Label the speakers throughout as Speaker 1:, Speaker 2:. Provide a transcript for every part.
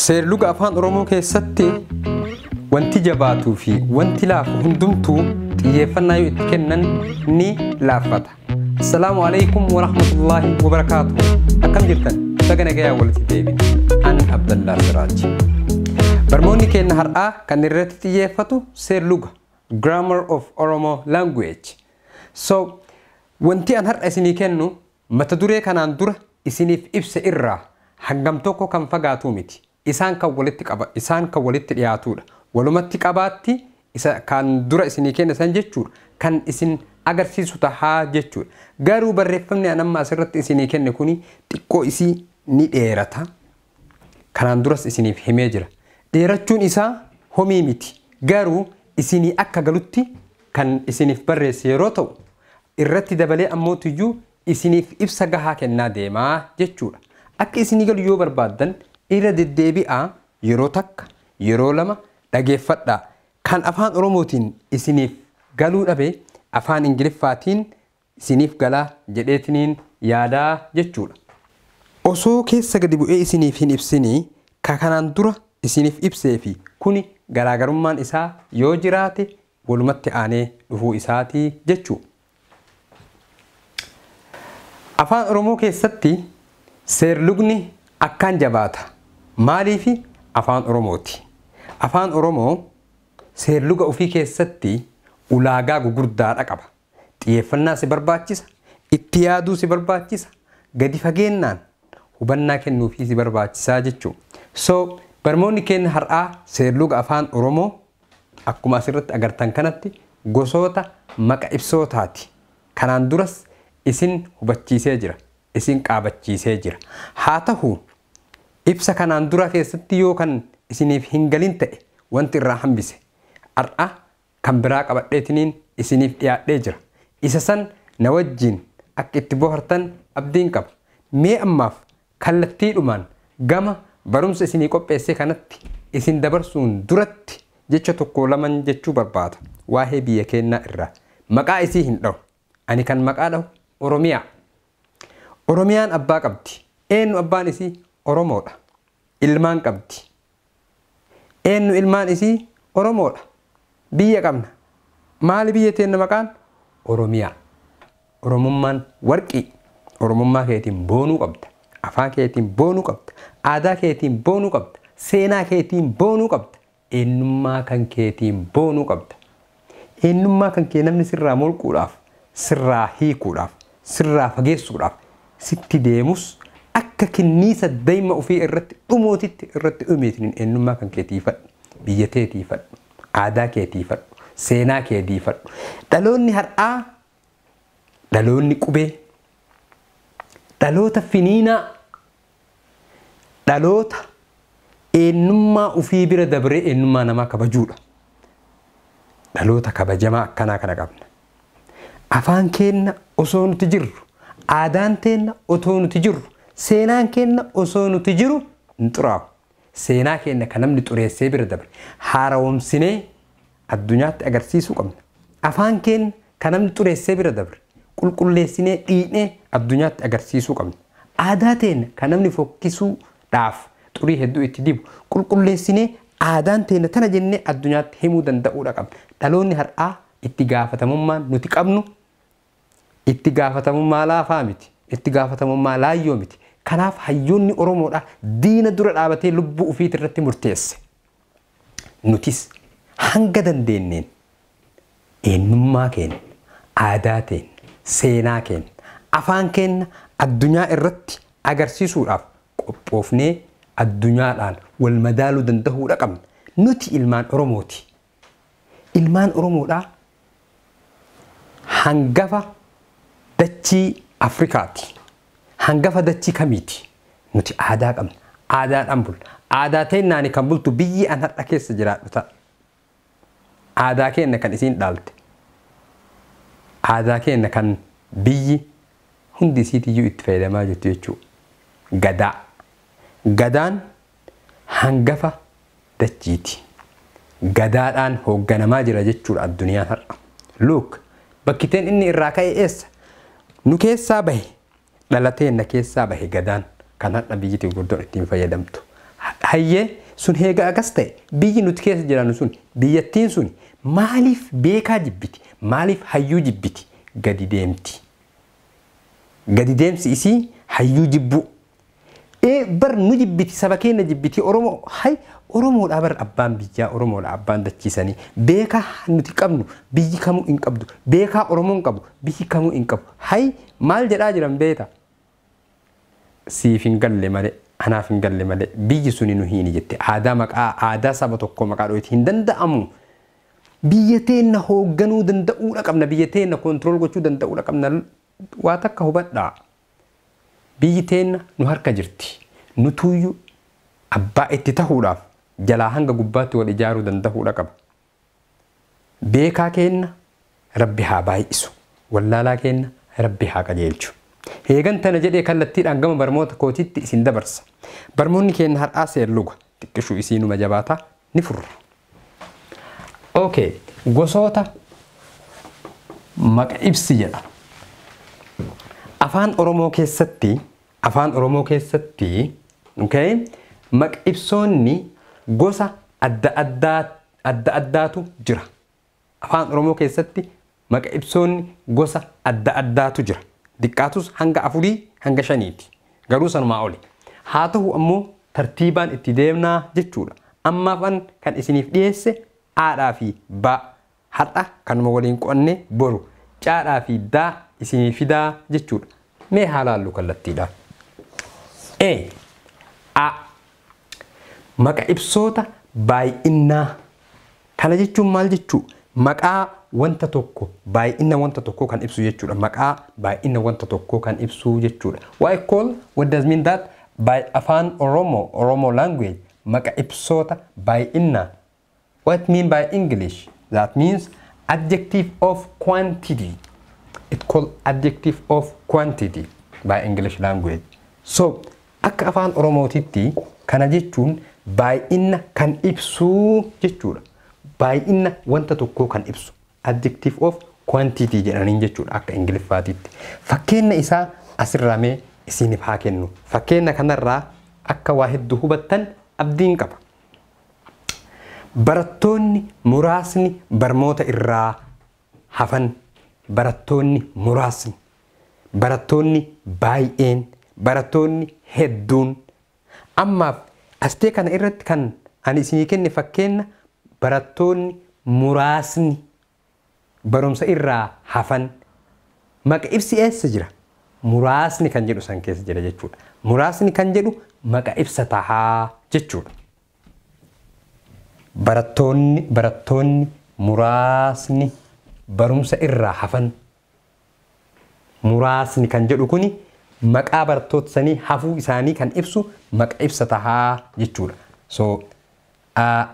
Speaker 1: seer-luga afaan Oromoo keessatti wanti jabaatuu fi wanti laafu hundumtuu xiyyeeffannaa yoo itti kennan ni laaffata. Assalaamu alaikum warahmatullaahi wabarakaatuhu. Akkam jirtan? Saga nagayaa walitti deebiin. An Abdallaa Siraaji. Barnoonni keenya har'aa kan irratti xiyyeeffatu seer-luga Grammar of Oromo Language. So, wanti an har'a isinii kennu mata duree kanaan dura isiniif ibsa irraa hangam tokko kan fagaatuu miti. isaan kan walitti qaba isaan kan walitti dhiyaatudha walumatti qabaatti kan dura isinii kennisan jechuudha kan isin agarsiisu tahaa jechuudha garuu barreeffamni an amma asirratti isinii kenne kuni xiqqoo isii ni dheerata kanaan duras isiniif himee jira dheerachuun isaa homii miti garuu isinii akka galutti kan isiniif barreesse yeroo ta'u irratti dabalee ammoo iyyuu isiniif ibsa gahaa kennaa deemaa jechuudha akka isinii galu yoo barbaadan. irra deddeebi'aa yeroo takka yeroo lama dhageeffadhaa kan afaan oromootiin isiniif galuu dhabe afaan ingiliffaatiin isiniif galaa jedheetiniin yaadaa jechuudha. Osoo keessa gadi bu'ee isiniif hin ibsinii kakanaan kanaan dura isiniif ibsee fi kuni garaagarummaan isaa yoo jiraate walumatti aanee dhufuu isaatii jechuudha. Afaan Oromoo keessatti seerlugni akkaan jabaata. maaliif afaan Oromooti. Afaan Oromoo seerluga ofii keessatti ulaagaa gugurdaadha qaba. Xiyyeeffannaa si barbaachisa, itti yaaduu si barbaachisa, gadi fageennaan hubannaa kennuufii si barbaachisaa jechuudha. soo barmoonni keenya har'aa seerluga afaan Oromoo akkuma asirratti agartan kanatti gosoota maqa ibsootaati. Kanaan duras isin hubachiisee jira, isin qaabachiisee jira. Haa ta'uu ibsa kanaan dura keessatti yoo kan isiniif hingalin ta'e wanti irraa hambise Ar'aa kan biraa qabadheetiniin isiniif dhiyaadhee jira isa san na wajjiin akka itti bohartan abdiin qaba mee ammaaf kallattiidhumaan gama barumsa isinii qopheesse kanatti isin dabarsuun duratti jecha tokko lamaan jechuu barbaada waa'ee biyya keennaa irraa maqaa isii hin dhawu ani kan maqaa dhawu oromiyaa oromiyaan abbaa qabdi eenyu abbaan isii Oromoodha. Ilmaan qabdi. Eenyu ilmaan isii Oromoodha. Biyya qabna. Maali biyya teenna maqaan? Oromiyaa. Oromummaan warqii. Oromummaa keetiin boonuu qabda. Afaan keetiin boonuu qabda. Aadaa keetiin boonuu qabda. Seenaa keetiin boonuu qabda. Eenyummaa kan keetiin boonuu qabda. Eenyummaa kan kee namni sirraa molquudhaaf, sirraa hiikuudhaaf, sirraa fageessuudhaaf sitti deemus akka kinniisa dayma ofii irratti dhumootitti irratti dhumeetiniin eenyummaa kan keetii biyya teetii aadaa keetii seenaa keetii fadhu dhaloonni har'aa dhaloonni qubee dhaloota finiinaa dhaloota eenyummaa ofii bira dabree eenyummaa namaa kabajuudha. Dhaloota kabajamaa akkanaa kana qabna. Afaan keenna osoo nuti jirru, aadaan teenna otoo nuti jirru seenaan keenya osoo nuti jiru hin xuraa'u. Seenaa keenya kan namni xureessee bira dabre haara'oomsinee addunyaatti agarsiisuu qabna. Afaan keenya kan namni xureessee bira dabre qulqulleessinee dhiidhee addunyaatti agarsiisuu qabna. Aadaa teenya kan namni fokkisuudhaaf xurii hedduu itti dibu qulqulleessinee aadaan teenya tana jennee addunyaatti himuu danda'uudha qabna. Dhaloonni har'aa itti gaafatamummaan nuti qabnu itti gaafatamummaa laafaa miti. Itti gaafatamummaa laayyoo miti. كناف هيوني أرومورا دين الدورة الأبتي لب وفي ترتي مرتيس نوتيس هنجد دينين إن ما كان عاداتين سيناكين أفان كان الدنيا الرتي أجر سيسور أف أوفني الدنيا الآن والمدالو دندهو رقم نوتي إلمان أرومورتي إلمان أرومورا هنجفا دتي أفريقاتي hangafa dachii kamiiti nuti aadaa qabna aadaadhaan bula aadaa teennaani kan bultu biyyi an har'a keessa jiraadhu ta'a aadaa keenna kan isiin dhaalte aadaa keenna kan biyyi hundi isiitiyyuu itti fayyadamaa jirtu jechuudha gadaa gadaan hangafa dachiiti gadaadhaan hoogganamaa jira jechuudha addunyaan har'a luuk bakkiteen inni irraa ka'e eessa nu keessaa bahe dhalateenna keessaa bahe gadaan kan har'a biyyi gurguddoon ittiin fayyadamtu. Hayyee sun heegaa akkas ta'e biyyi nuti keessa jiraannu sun biyyattiin sun maaliif beekaa jibbiti maaliif hayyuu jibbiti gadi deemti. Gadi deemsi isii hayyuu jibbuu. Ee bar nu jibbiti saba keenya jibbiti Oromoo hay Oromoodha bar abbaan biyyaa Oromoodha abbaan dachiisanii beekaa nuti qabnu biyyi kamuu hin qabdu beekaa Oromoon qabu biyyi kamuu hin qabu hay maal jedhaa jiran beetaa. siif hin galle malee anaaf hin galle malee biyyi suni nu hiini jette aadaa maqaa aadaa saba tokkoo maqaa dhoo itti hin danda'amu biyya teenna hoogganuu danda'uudha qabna biyya teenna kontirool gochuu danda'uudha qabna waa takka hubadhaa biyyi teenna nu harka jirti nu tuyyuu abbaa itti tahuudhaaf jalaa hanga gubbaatti wal ijaaruu danda'uudha qaba. Beekaa keenna rabbi haa baay'isu wallaalaa keenna rabbi haa qajeelchu. Heegantana jedhee kallattiidhaan gama barmoota kootiitti isin dabarsa. Barmoonni keenya har'aa seen luga. Xiqqishuu isiinuma jabaata ni furra. Okay. Gosoota maqa ibsi jedha. Afaan Oromoo keessatti maqa ibsoonni gosa Afaan Oromoo keessatti maqa ibsoonni gosa adda addaatu jira. Diqqaatus hanga afurii hanga shaniiti. Garuu sanumaa oli. Haa ta'u ammoo tartiibaan itti deemnaa jechuudha. Ammaaf kan isiniif dhiyeesse aadhaa fi baa har'a kanuma waliin qo'anne boru caadhaa fi daa isinii fidaa jechuudha. Mee haa laallu kallattiidha. E. A. Maqa ibsoota baay'inaa. Kana jechuun maal jechuu? Maqaa wanta tokko baay'ina wanta tokkoo kan ibsu jechuudha maqaa baay'ina wanta tokkoo kan ibsu jechuudha why call what does mean that by afaan oromo oromo language maqa ibsota what mean by english that means of quantity called of quantity by english language so akka afaan oromootitti kana jechuun baay'inna kan ibsuu jechuudha baay'inna wanta tokkoo kan ibsu adjective of quantity jedhaniin jechuudha akka ingiliffaatitti. Fakkeenna isaa asirramee isiniif haa kennu. Fakkeenna kanarraa akka waa hedduu hubattan abdiin qaba. Barattoonni muraasni barmoota irraa hafan. Barattoonni muraasni. Barattoonni baay'een. Barattoonni hedduun. Ammaaf astee kana irratti kan ani isinii kenne fakkeenna barattoonni muraasni. barumsa irraa hafan maqa ibsi eessa jira muraasni kan jedhu san keessa jira jechuudha. Muraasni kan jedhu maqa ibsa tahaa jechuudha. Barattoonni muraasni barumsa hafan muraasni kan jedhu kuni maqaa barattoota sanii hafuu isaanii kan ibsu maqa ibsa tahaa jechuudha.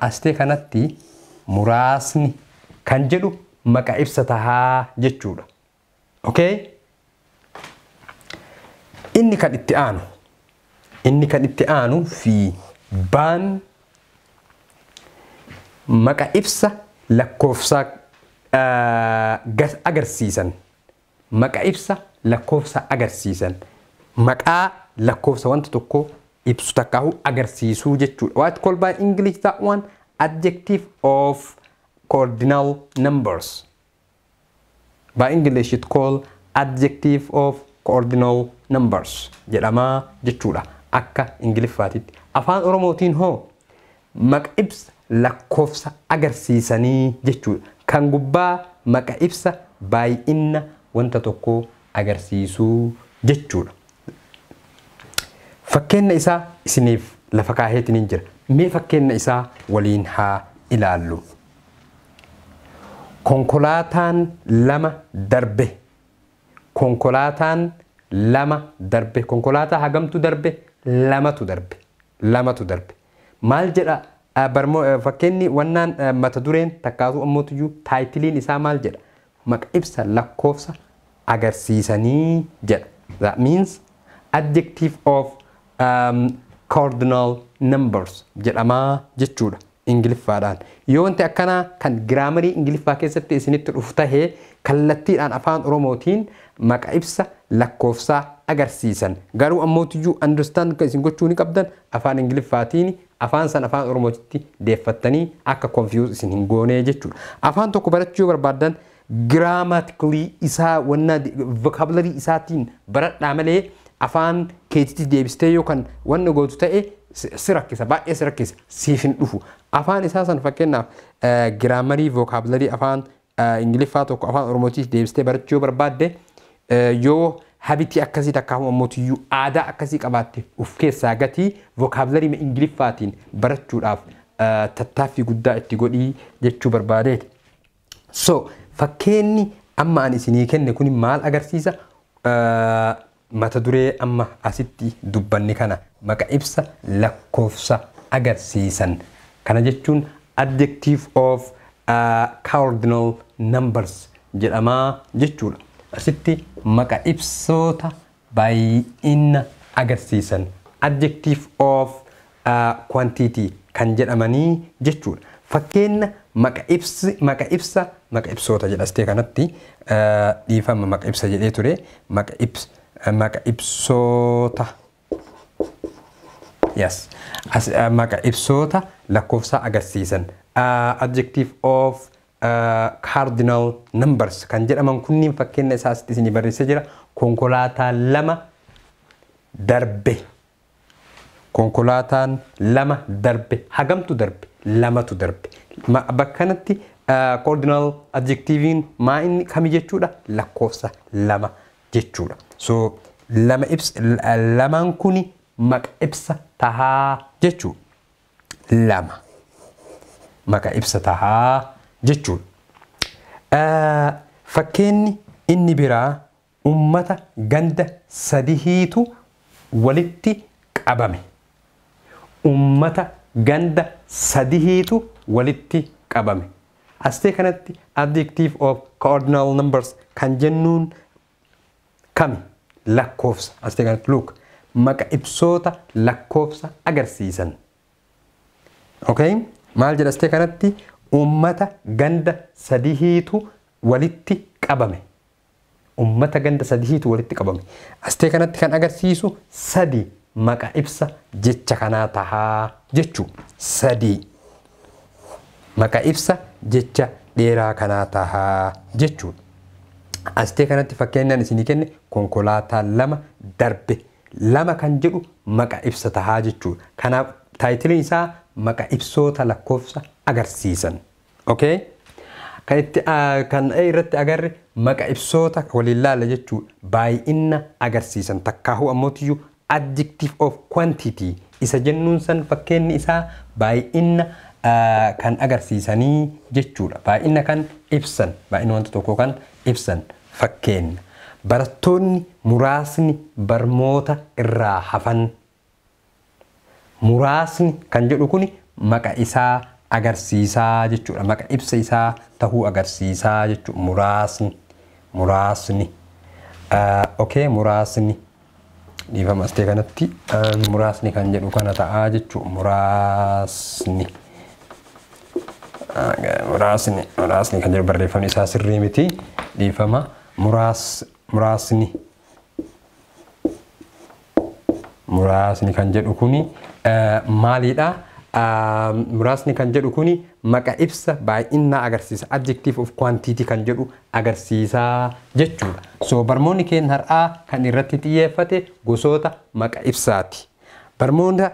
Speaker 1: astee kanatti muraasni kan jedhu Maka taha ibsatahaa jechuudha okay inni kan itti aanu inni kan itti aanu fi baan maka ibsa lakkoofsa agarsiisan maka ibsa lakkoofsa agarsiisan maqaa lakkoofsa wanta tokko ibsu takkaahu agarsiisuu jechuudha by English that one? adjective of cardinal numbers. By English it adjective of cardinal numbers jedhamaa jechuudha akka ingiliffaatitti. Afaan Oromootiin hoo maqa ibsa lakkoofsa agarsiisanii jechuudha. Kan gubbaa maqa ibsa baay'inna wanta tokko agarsiisuu jechuudha. Fakkeenna isaa isiniif lafa kaaheetiin jira. Mee fakkeenna isaa waliin haa ilaallu. لما lama كونكولاتان لما lama كونكولاتا هجم تدربه لما تدربه لما تدربه مال جرا برمو فكني ونن متدورين dureen takkaatu ammootuyyu taayitiliin مال جرا مك إبسا لكوفسا أجر سيساني جرا that means adjective of um, cardinal numbers ما jechuudha ingiliffaadhaan yoo wanti akkanaa kan giraamarii ingiliffaa keessatti isinitti dhufu tahee kallattiidhaan afaan oromootiin maqa ibsa lakkoofsaa agarsiisan garuu ammootiyyuu understand kan isin gochuu ni qabdan afaan ingiliffaatiin afaan san afaan oromootitti deeffattanii akka confuse isin hin goonee jechuudha afaan tokko barachuu yoo barbaadan giraamatikilii isaa wannaa vokaabularii isaatiin baradhaa malee afaan keetitti deebistee yookaan wanna gootu ta'e si rakkisa baay'ee si rakkisa siif hin dhufu afaan isaa san fakkeenyaaf eh, giraamarii vookaabilarii afaan eh, ingiliffaa tokko afaan oromootiif deebistee barachuu barbaadde eh, yoo habitii akkasii takkaa uumamootiyyuu aadaa akkasii qabaatte of keessaa gatii vookaabilarii ingiliffaatiin barachuudhaaf tattaaffii guddaa itti godhii jechuu barbaadeeti. So fakkeenyi amma ani isinii kenne kun maal agarsiisa mata duree amma asitti dubbanni kana maqa ibsa lakkoofsa agarsiisan kana jechuun adjective of uh, cardinal jedhamaa jechuudha. Asitti maqa ibsoota baay'ina agarsiisan adjective of uh, quantity kan jedhamanii jechuudha. Fakkeenna maqa ibsa maqa ibsoota jedhastee kanatti uh, dhiifama maqa ibsa jedhee ture maqa uh, ibsoota. Yes. As uh, maka ibsota lakkoofsa agarsiisan. Uh, adjective of uh, cardinal numbers kan jedhaman kunniin fakkeenya isaasitti isinii barreessee jira. Konkolata lama darbe. Konkolaataan lama darbe. tu darbe. tu darbe. Bakkanatti uh, cardinal adjectiveen maa inni kami jechuudha? Lakkoofsa lama jechuudha. So lama ibs lama kuni maqa ibsa tahaa jechuu lama maqa ibsa tahaa jechuudha fakkeenyi inni biraa ummata ganda sadihiitu walitti qabame ummata ganda sadihiitu walitti qabame astee kanatti adjective of cardinal numbers kan jennuun kami lakkoofsa kanatti maqa ibsota lakkoofsa agarsiisan. Okay? Maal astee kanatti uummata ganda sadihiitu walitti qabame. ganda walitti qabame. Astee kanatti kan agarsiisu sadi maqa ibsa jecha kanaa tahaa sadii. Maqa ibsa jecha dheeraa kanaa tahaa jechuudha. Astee kanatti fakkeenyaan isinii kenne konkolaataa lama darbe lama kan jedhu maqa ibsa tahaa jechuudha. Kanaaf taayitiliin isaa maqa ibsoota lakkoofsa agarsiisan. Okay? Kan itti kan irratti agarre maqa ibsoota waliin laala jechuudha. Baay'ina agarsiisan takkaahu ammootiyyuu adjective of quantity isa jennuun san fakkeenni isaa baay'ina kan agarsiisanii jechuudha. Baay'ina kan ibsan baay'ina wanta tokkoo kan ibsan fakkeenya. barattoonni muraasni barmoota irraa hafan. Muraasni kan jedhu kun maqa isaa agarsiisaa jechuudha. Maqa ibsa isaa tahuu agarsiisaa jechuudha. Muraasni. Muraasni. Okee muraasni. Dhiifama astee kanatti muraasni kan jedhu kana ta'aa jechuudha. Muraasni. Muraasni. Muraasni kan jedhu barreeffamni isaa sirrii miti. Dhiifama muras muraasni kan jedhu kuni eh, maalidha? Eh, muraasni kan jedhu kuni maqa ibsa baay'inaa agarsiisa. "adjective of quantity" kan jedhu agarsiisaa jechuudha. So barmoonni keenya har'aa kan irratti xiyyeeffate gosoota maqa ibsaati. Barmoota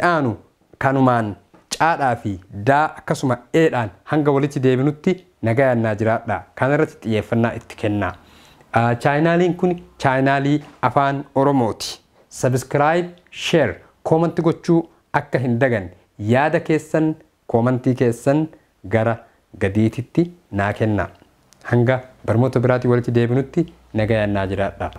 Speaker 1: aanu kanumaan caadhaa fi daa akkasuma eedhaan hanga walitti deebinutti nagaa yaannaa jiraadha. irratti xiyyeeffannaa itti kenna. chaayinaaliin kun chaayinaalii afaan oromooti sabiskiraayib sheer koomanti gochuu akka hin dagan yaada keessan koomantii keessan gara gadiititti naa kenna hanga barmoota biraatii walitti deebinutti nagayannaa jiraadha.